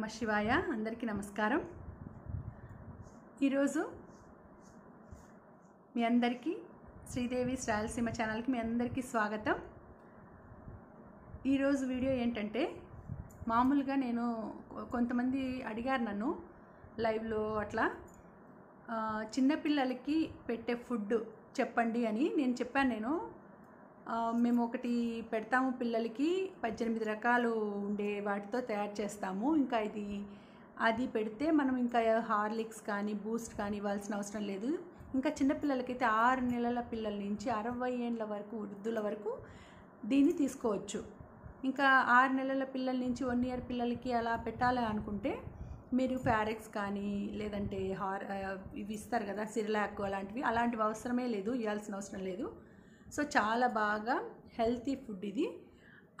నమ శివాయ అందరికీ నమస్కారం ఈరోజు మీ అందరికీ శ్రీదేవి రాయలసీమ ఛానల్కి మీ అందరికీ స్వాగతం ఈరోజు వీడియో ఏంటంటే మామూలుగా నేను కొంతమంది అడిగారు నన్ను లైవ్లో అట్లా చిన్నపిల్లలకి పెట్టే ఫుడ్ చెప్పండి అని నేను చెప్పాను నేను మేము ఒకటి పెడతాము పిల్లలకి పద్దెనిమిది రకాలు ఉండే వాటితో తయారు చేస్తాము ఇంకా ఇది అది పెడితే మనం ఇంకా హార్లిక్స్ కానీ బూస్ట్ కానీ ఇవ్వాల్సిన అవసరం లేదు ఇంకా చిన్నపిల్లలకైతే ఆరు నెలల పిల్లల నుంచి అరవై ఏళ్ళ వరకు వృద్ధుల వరకు దీన్ని తీసుకోవచ్చు ఇంకా ఆరు నెలల పిల్లల నుంచి వన్ ఇయర్ పిల్లలకి అలా పెట్టాలి అనుకుంటే మీరు ఫ్యారెక్స్ కానీ లేదంటే హార్ ఇవి ఇస్తారు కదా సిరిలాక్ అలాంటివి అలాంటివి అవసరమే లేదు ఇవ్వాల్సిన అవసరం లేదు సో చాలా బాగా హెల్తీ ఫుడ్ ఇది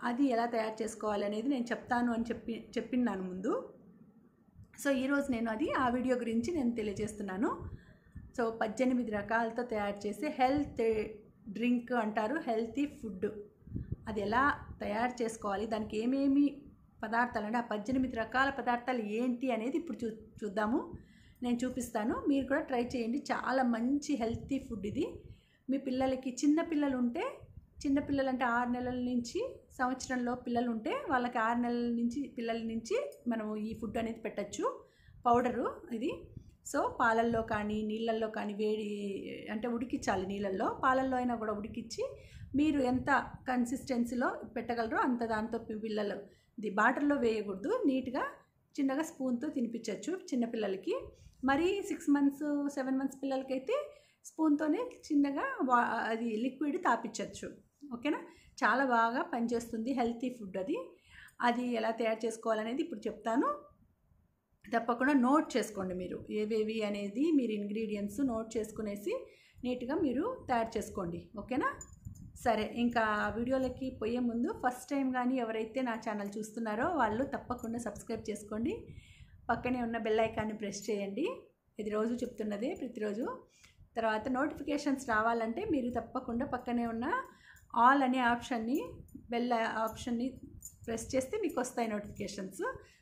అది ఎలా తయారు చేసుకోవాలి అనేది నేను చెప్తాను అని చెప్పి చెప్పిన్నాను ముందు సో ఈరోజు నేను అది ఆ వీడియో గురించి నేను తెలియజేస్తున్నాను సో పద్దెనిమిది రకాలతో తయారు చేసే హెల్త్ డ్రింక్ అంటారు హెల్తీ ఫుడ్ అది ఎలా తయారు చేసుకోవాలి దానికి ఏమేమి పదార్థాలు అంటే ఆ పద్దెనిమిది రకాల పదార్థాలు ఏంటి అనేది ఇప్పుడు చూ చూద్దాము నేను చూపిస్తాను మీరు కూడా ట్రై చేయండి చాలా మంచి హెల్తీ ఫుడ్ ఇది మీ పిల్లలకి చిన్న పిల్లలు ఉంటే చిన్నపిల్లలు అంటే ఆరు నెలల నుంచి సంవత్సరంలో పిల్లలు ఉంటే వాళ్ళకి ఆరు నెలల నుంచి పిల్లల నుంచి మనము ఈ ఫుడ్ అనేది పెట్టచ్చు పౌడరు ఇది సో పాలల్లో కానీ నీళ్ళల్లో కానీ వేడి అంటే ఉడికించాలి నీళ్ళల్లో పాలల్లో అయినా కూడా ఉడికించి మీరు ఎంత కన్సిస్టెన్సీలో పెట్టగలరో అంత దాంతో పిల్లలు ఇది బాటర్లో వేయకూడదు నీట్గా చిన్నగా స్పూన్తో తినిపించవచ్చు చిన్నపిల్లలకి మరీ సిక్స్ మంత్స్ సెవెన్ మంత్స్ పిల్లలకైతే స్పూన్తోనే చిన్నగా అది లిక్విడ్ తాపించవచ్చు ఓకేనా చాలా బాగా పనిచేస్తుంది హెల్తీ ఫుడ్ అది అది ఎలా తయారు చేసుకోవాలనేది ఇప్పుడు చెప్తాను తప్పకుండా నోట్ చేసుకోండి మీరు ఏవేవి అనేది మీరు ఇంగ్రీడియంట్స్ నోట్ చేసుకునేసి నీట్గా మీరు తయారు చేసుకోండి ఓకేనా సరే ఇంకా వీడియోలకి పోయే ముందు ఫస్ట్ టైం కానీ ఎవరైతే నా ఛానల్ చూస్తున్నారో వాళ్ళు తప్పకుండా సబ్స్క్రైబ్ చేసుకోండి పక్కనే ఉన్న బెల్లైకాన్ని ప్రెస్ చేయండి ఇది రోజు చెప్తున్నదే ప్రతిరోజు తర్వాత నోటిఫికేషన్స్ రావాలంటే మీరు తప్పకుండా పక్కనే ఉన్న ఆల్ అనే ఆప్షన్ని బెల్ ఆప్షన్ని ప్రెస్ చేస్తే మీకు వస్తాయి నోటిఫికేషన్స్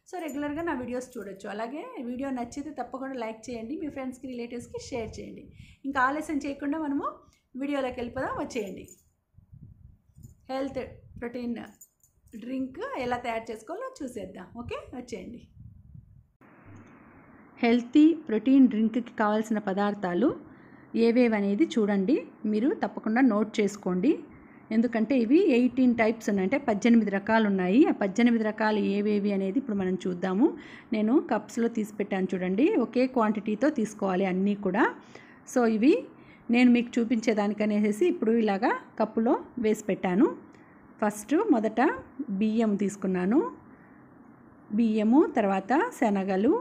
సో రెగ్యులర్గా నా వీడియోస్ చూడొచ్చు అలాగే వీడియో నచ్చితే తప్పకుండా లైక్ చేయండి మీ ఫ్రెండ్స్కి రిలేటివ్స్కి షేర్ చేయండి ఇంకా ఆలస్యం చేయకుండా మనము వీడియోలోకి వెళ్ళిపోదాం వచ్చేయండి హెల్త్ ప్రోటీన్ డ్రింక్ ఎలా తయారు చేసుకోవాలో చూసేద్దాం ఓకే వచ్చేయండి హెల్తీ ప్రోటీన్ డ్రింక్కి కావాల్సిన పదార్థాలు ఏవేవనేది చూడండి మీరు తప్పకుండా నోట్ చేసుకోండి ఎందుకంటే ఇవి ఎయిటీన్ టైప్స్ ఉన్నాయి అంటే పద్దెనిమిది రకాలు ఉన్నాయి ఆ పద్దెనిమిది రకాలు ఏవేవి అనేది ఇప్పుడు మనం చూద్దాము నేను కప్స్లో తీసి పెట్టాను చూడండి ఒకే క్వాంటిటీతో తీసుకోవాలి అన్నీ కూడా సో ఇవి నేను మీకు చూపించేదానికనేసి ఇప్పుడు ఇలాగా కప్పులో వేసి పెట్టాను ఫస్ట్ మొదట బియ్యం తీసుకున్నాను బియ్యము తర్వాత శనగలు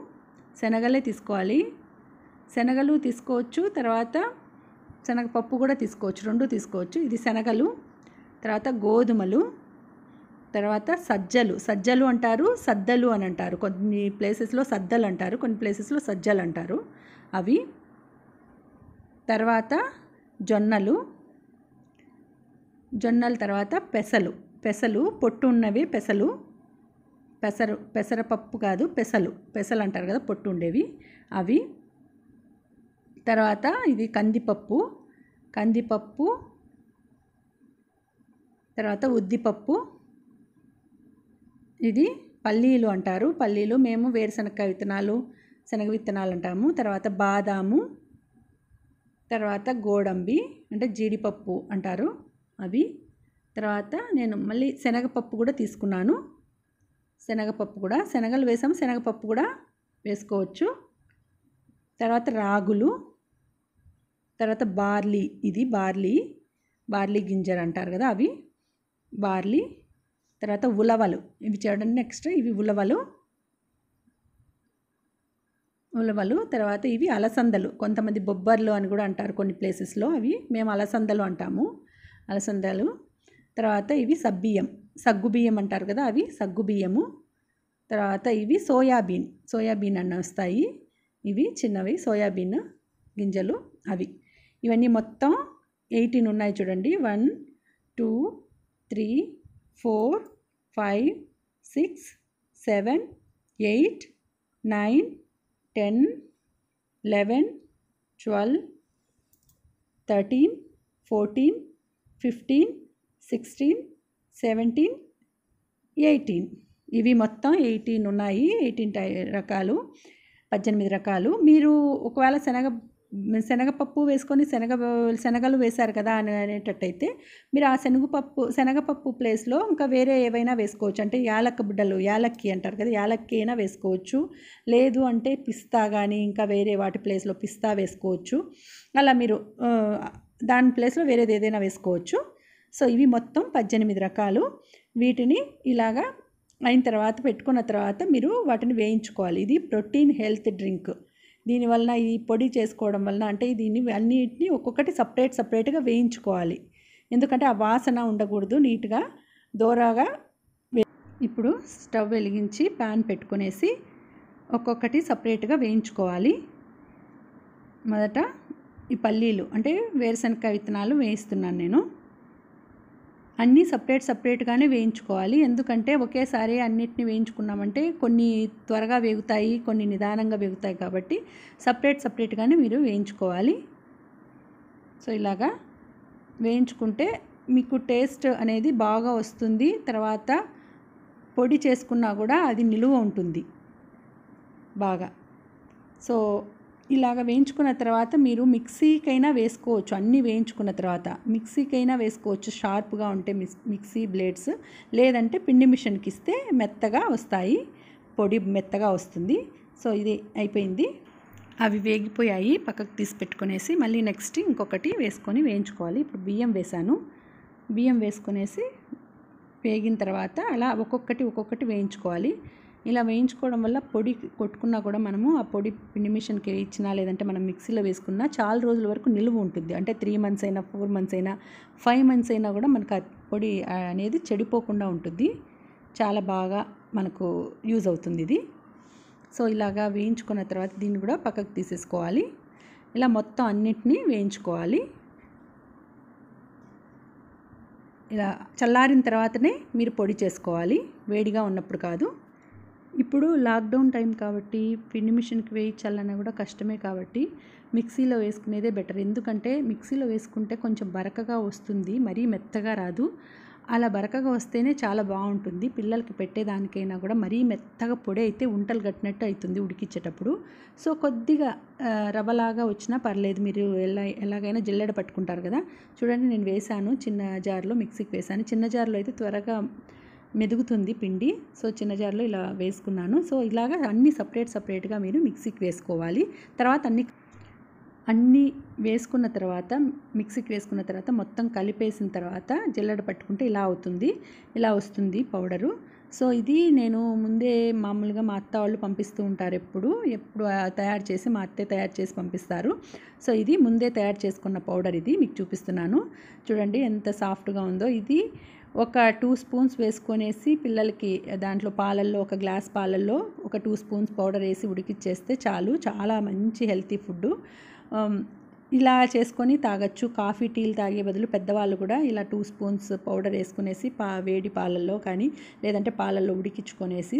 శనగలే తీసుకోవాలి శనగలు తీసుకోవచ్చు తర్వాత శనగపప్పు కూడా తీసుకోవచ్చు రెండు తీసుకోవచ్చు ఇది శనగలు తర్వాత గోధుమలు తర్వాత సజ్జలు సజ్జలు అంటారు సద్దలు అని అంటారు కొన్ని ప్లేసెస్లో సద్దలు అంటారు కొన్ని ప్లేసెస్లో సజ్జలు అంటారు అవి తర్వాత జొన్నలు జొన్నల తర్వాత పెసలు పెసలు పొట్టు ఉన్నవి పెసలు పెసరు పెసరపప్పు కాదు పెసలు పెసలు అంటారు కదా పొట్టు ఉండేవి అవి తర్వాత ఇది కందిపప్పు కందిపప్పు తర్వాత ఉద్దిపప్పు ఇది పల్లీలు అంటారు పల్లీలు మేము వేరుశనగ విత్తనాలు శనగ విత్తనాలు అంటాము తర్వాత బాదాము తర్వాత గోడంబి అంటే జీడిపప్పు అంటారు అవి తర్వాత నేను మళ్ళీ శనగపప్పు కూడా తీసుకున్నాను శనగపప్పు కూడా శనగలు వేసాము శనగపప్పు కూడా వేసుకోవచ్చు తర్వాత రాగులు తర్వాత బార్లీ ఇది బార్లీ బార్లీ గింజలు అంటారు కదా అవి బార్లీ తర్వాత ఉలవలు ఇవి చేయడం నెక్స్ట్ ఇవి ఉలవలు ఉలవలు తర్వాత ఇవి అలసందలు కొంతమంది బొబ్బర్లు అని కూడా అంటారు కొన్ని ప్లేసెస్లో అవి మేము అలసందలు అంటాము అలసందలు తర్వాత ఇవి సబ్బియ్యం సగ్గుబియ్యం అంటారు కదా అవి సగ్గుబియ్యము తర్వాత ఇవి సోయాబీన్ సోయాబీన్ అన్న వస్తాయి ఇవి చిన్నవి సోయాబీన్ గింజలు అవి ఇవన్నీ మొత్తం ఎయిటీన్ ఉన్నాయి చూడండి one two three four five six seven eight nine ten eleven twelve thirteen fourteen fifteen sixteen seventeen eighteen ఇవి మొత్తం ఎయిటీన్ ఉన్నాయి ఎయిటీన్ టై రకాలు పద్దెనిమిది రకాలు మీరు ఒకవేళ శనగ శనగపప్పు వేసుకొని శనగ శనగలు వేశారు కదా అని అనేటట్టయితే మీరు ఆ శనగపప్పు శనగపప్పు ప్లేస్లో ఇంకా వేరే ఏవైనా వేసుకోవచ్చు అంటే యాలక్క బిడ్డలు యాలక్కి అంటారు కదా యాలక్కి అయినా వేసుకోవచ్చు లేదు అంటే పిస్తా కానీ ఇంకా వేరే వాటి ప్లేస్లో పిస్తా వేసుకోవచ్చు అలా మీరు దాని ప్లేస్లో వేరేది ఏదైనా వేసుకోవచ్చు సో ఇవి మొత్తం పద్దెనిమిది రకాలు వీటిని ఇలాగా అయిన తర్వాత పెట్టుకున్న తర్వాత మీరు వాటిని వేయించుకోవాలి ఇది ప్రోటీన్ హెల్త్ డ్రింక్ దీనివలన ఈ పొడి చేసుకోవడం వలన అంటే దీన్ని అన్నిటిని ఒక్కొక్కటి సపరేట్ సపరేట్గా వేయించుకోవాలి ఎందుకంటే ఆ వాసన ఉండకూడదు నీట్గా దోరాగా ఇప్పుడు స్టవ్ వెలిగించి ప్యాన్ పెట్టుకునేసి ఒక్కొక్కటి సపరేట్గా వేయించుకోవాలి మొదట ఈ పల్లీలు అంటే వేరుశనగ విత్తనాలు వేయిస్తున్నాను నేను అన్నీ సపరేట్ సపరేట్గానే వేయించుకోవాలి ఎందుకంటే ఒకేసారి అన్నిటిని వేయించుకున్నామంటే కొన్ని త్వరగా వేగుతాయి కొన్ని నిదానంగా వేగుతాయి కాబట్టి సపరేట్ సపరేట్గానే మీరు వేయించుకోవాలి సో ఇలాగా వేయించుకుంటే మీకు టేస్ట్ అనేది బాగా వస్తుంది తర్వాత పొడి చేసుకున్నా కూడా అది నిలువ ఉంటుంది బాగా సో ఇలాగ వేయించుకున్న తర్వాత మీరు మిక్సీకైనా వేసుకోవచ్చు అన్నీ వేయించుకున్న తర్వాత మిక్సీకైనా వేసుకోవచ్చు షార్ప్గా ఉంటే మిక్సీ బ్లేడ్స్ లేదంటే పిండి మిషన్కి ఇస్తే మెత్తగా వస్తాయి పొడి మెత్తగా వస్తుంది సో ఇది అయిపోయింది అవి వేగిపోయాయి పక్కకు తీసి పెట్టుకునేసి మళ్ళీ నెక్స్ట్ ఇంకొకటి వేసుకొని వేయించుకోవాలి ఇప్పుడు బియ్యం వేసాను బియ్యం వేసుకునేసి వేగిన తర్వాత అలా ఒక్కొక్కటి ఒక్కొక్కటి వేయించుకోవాలి ఇలా వేయించుకోవడం వల్ల పొడి కొట్టుకున్నా కూడా మనము ఆ పొడి పిండి మిషన్కి ఇచ్చినా లేదంటే మనం మిక్సీలో వేసుకున్నా చాలా రోజుల వరకు నిలువ ఉంటుంది అంటే త్రీ మంత్స్ అయినా ఫోర్ మంత్స్ అయినా ఫైవ్ మంత్స్ అయినా కూడా మనకు ఆ పొడి అనేది చెడిపోకుండా ఉంటుంది చాలా బాగా మనకు యూజ్ అవుతుంది ఇది సో ఇలాగా వేయించుకున్న తర్వాత దీన్ని కూడా పక్కకు తీసేసుకోవాలి ఇలా మొత్తం అన్నిటినీ వేయించుకోవాలి ఇలా చల్లారిన తర్వాతనే మీరు పొడి చేసుకోవాలి వేడిగా ఉన్నప్పుడు కాదు ఇప్పుడు లాక్డౌన్ టైం కాబట్టి పిండి మిషన్కి వేయించాలన్నా కూడా కష్టమే కాబట్టి మిక్సీలో వేసుకునేదే బెటర్ ఎందుకంటే మిక్సీలో వేసుకుంటే కొంచెం బరకగా వస్తుంది మరీ మెత్తగా రాదు అలా బరకగా వస్తేనే చాలా బాగుంటుంది పిల్లలకి పెట్టేదానికైనా కూడా మరీ మెత్తగా పొడి అయితే ఉంటలు కట్టినట్టు అవుతుంది ఉడికిచ్చేటప్పుడు సో కొద్దిగా రవ్వలాగా వచ్చినా పర్లేదు మీరు ఎలా ఎలాగైనా జిల్లెడ పట్టుకుంటారు కదా చూడండి నేను వేశాను చిన్న జార్లో మిక్సీకి వేశాను చిన్న జార్లో అయితే త్వరగా మెదుగుతుంది పిండి సో చిన్న జార్లో ఇలా వేసుకున్నాను సో ఇలాగ అన్నీ సపరేట్ సపరేట్గా మీరు మిక్సీకి వేసుకోవాలి తర్వాత అన్ని అన్నీ వేసుకున్న తర్వాత మిక్సీకి వేసుకున్న తర్వాత మొత్తం కలిపేసిన తర్వాత జిల్లడ పట్టుకుంటే ఇలా అవుతుంది ఇలా వస్తుంది పౌడరు సో ఇది నేను ముందే మామూలుగా మా అత్త వాళ్ళు పంపిస్తూ ఉంటారు ఎప్పుడు ఎప్పుడు తయారు చేసి మా అత్తే తయారు చేసి పంపిస్తారు సో ఇది ముందే తయారు చేసుకున్న పౌడర్ ఇది మీకు చూపిస్తున్నాను చూడండి ఎంత సాఫ్ట్గా ఉందో ఇది ఒక టూ స్పూన్స్ వేసుకొనేసి పిల్లలకి దాంట్లో పాలల్లో ఒక గ్లాస్ పాలల్లో ఒక టూ స్పూన్స్ పౌడర్ వేసి ఉడికిచ్చేస్తే చాలు చాలా మంచి హెల్తీ ఫుడ్డు ఇలా చేసుకొని తాగొచ్చు కాఫీ టీలు తాగే బదులు పెద్దవాళ్ళు కూడా ఇలా టూ స్పూన్స్ పౌడర్ వేసుకునేసి పా వేడి పాలల్లో కానీ లేదంటే పాలల్లో ఉడికించుకొనేసి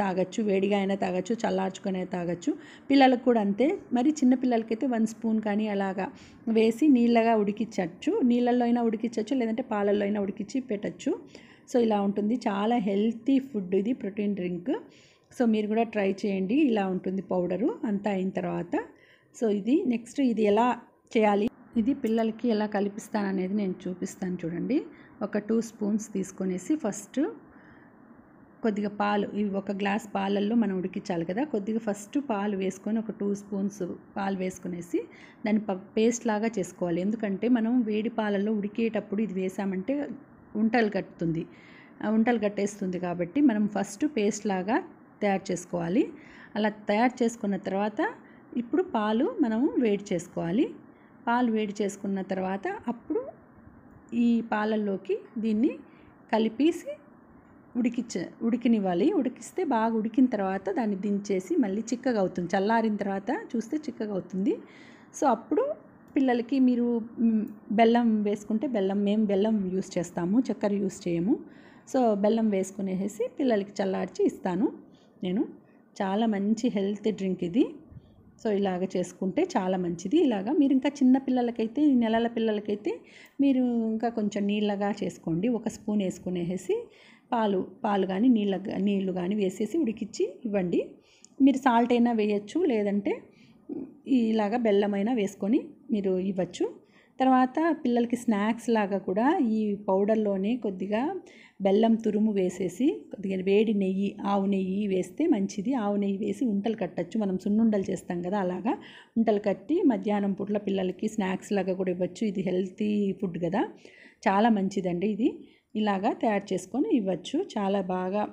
తాగొచ్చు వేడిగా అయినా తాగొచ్చు చల్లార్చుకుని తాగొచ్చు పిల్లలకు కూడా అంతే మరి చిన్నపిల్లలకైతే వన్ స్పూన్ కానీ అలాగా వేసి నీళ్ళగా ఉడికించవచ్చు నీళ్ళల్లో అయినా ఉడికించవచ్చు లేదంటే పాలల్లో అయినా ఉడికించి పెట్టచ్చు సో ఇలా ఉంటుంది చాలా హెల్తీ ఫుడ్ ఇది ప్రోటీన్ డ్రింక్ సో మీరు కూడా ట్రై చేయండి ఇలా ఉంటుంది పౌడరు అంతా అయిన తర్వాత సో ఇది నెక్స్ట్ ఇది ఎలా చేయాలి ఇది పిల్లలకి ఎలా కల్పిస్తాను అనేది నేను చూపిస్తాను చూడండి ఒక టూ స్పూన్స్ తీసుకొనేసి ఫస్ట్ కొద్దిగా పాలు ఇవి ఒక గ్లాస్ పాలల్లో మనం ఉడికించాలి కదా కొద్దిగా ఫస్ట్ పాలు వేసుకొని ఒక టూ స్పూన్స్ పాలు వేసుకునేసి దాన్ని పేస్ట్ లాగా చేసుకోవాలి ఎందుకంటే మనం వేడి పాలల్లో ఉడికేటప్పుడు ఇది వేసామంటే ఉంటలు కట్టుతుంది ఉంటలు కట్టేస్తుంది కాబట్టి మనం ఫస్ట్ పేస్ట్ లాగా తయారు చేసుకోవాలి అలా తయారు చేసుకున్న తర్వాత ఇప్పుడు పాలు మనము వేడి చేసుకోవాలి పాలు వేడి చేసుకున్న తర్వాత అప్పుడు ఈ పాలల్లోకి దీన్ని కలిపేసి ఉడికించ ఉడికినివ్వాలి ఉడికిస్తే బాగా ఉడికిన తర్వాత దాన్ని దించేసి మళ్ళీ చిక్కగా అవుతుంది చల్లారిన తర్వాత చూస్తే చిక్కగా అవుతుంది సో అప్పుడు పిల్లలకి మీరు బెల్లం వేసుకుంటే బెల్లం మేము బెల్లం యూస్ చేస్తాము చక్కెర యూస్ చేయము సో బెల్లం వేసుకునేసి పిల్లలకి చల్లార్చి ఇస్తాను నేను చాలా మంచి హెల్త్ డ్రింక్ ఇది సో ఇలాగ చేసుకుంటే చాలా మంచిది ఇలాగా మీరు ఇంకా చిన్న పిల్లలకైతే నెలల పిల్లలకైతే మీరు ఇంకా కొంచెం నీళ్ళగా చేసుకోండి ఒక స్పూన్ వేసుకునేసి పాలు పాలు కానీ నీళ్ళ నీళ్ళు కానీ వేసేసి ఉడికిచ్చి ఇవ్వండి మీరు సాల్ట్ అయినా వేయచ్చు లేదంటే ఇలాగ బెల్లమైనా వేసుకొని మీరు ఇవ్వచ్చు తర్వాత పిల్లలకి స్నాక్స్ లాగా కూడా ఈ పౌడర్లోనే కొద్దిగా బెల్లం తురుము వేసేసి కొద్దిగా వేడి నెయ్యి ఆవు నెయ్యి వేస్తే మంచిది ఆవు నెయ్యి వేసి ఉంటలు కట్టచ్చు మనం సున్నుండలు చేస్తాం కదా అలాగా ఉంటలు కట్టి మధ్యాహ్నం పూట్ల పిల్లలకి స్నాక్స్ లాగా కూడా ఇవ్వచ్చు ఇది హెల్తీ ఫుడ్ కదా చాలా మంచిదండి ఇది ఇలాగా తయారు చేసుకొని ఇవ్వచ్చు చాలా బాగా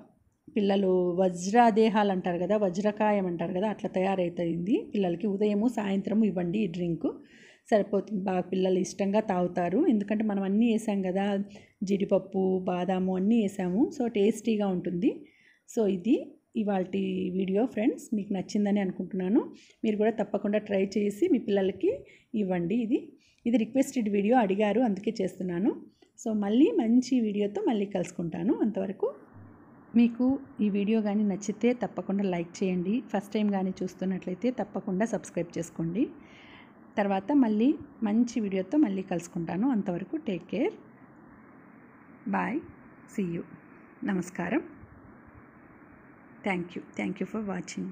పిల్లలు వజ్రాదేహాలు అంటారు కదా వజ్రకాయం అంటారు కదా అట్లా తయారైతుంది పిల్లలకి ఉదయము సాయంత్రము ఇవ్వండి ఈ డ్రింకు సరిపోతుంది బాగా పిల్లలు ఇష్టంగా తాగుతారు ఎందుకంటే మనం అన్నీ వేసాం కదా జీడిపప్పు బాదాము అన్నీ వేసాము సో టేస్టీగా ఉంటుంది సో ఇది ఇవాళ వీడియో ఫ్రెండ్స్ మీకు నచ్చిందని అనుకుంటున్నాను మీరు కూడా తప్పకుండా ట్రై చేసి మీ పిల్లలకి ఇవ్వండి ఇది ఇది రిక్వెస్టెడ్ వీడియో అడిగారు అందుకే చేస్తున్నాను సో మళ్ళీ మంచి వీడియోతో మళ్ళీ కలుసుకుంటాను అంతవరకు మీకు ఈ వీడియో కానీ నచ్చితే తప్పకుండా లైక్ చేయండి ఫస్ట్ టైం కానీ చూస్తున్నట్లయితే తప్పకుండా సబ్స్క్రైబ్ చేసుకోండి తర్వాత మళ్ళీ మంచి వీడియోతో మళ్ళీ కలుసుకుంటాను అంతవరకు take care bye see you నమస్కారం thank you thank you for watching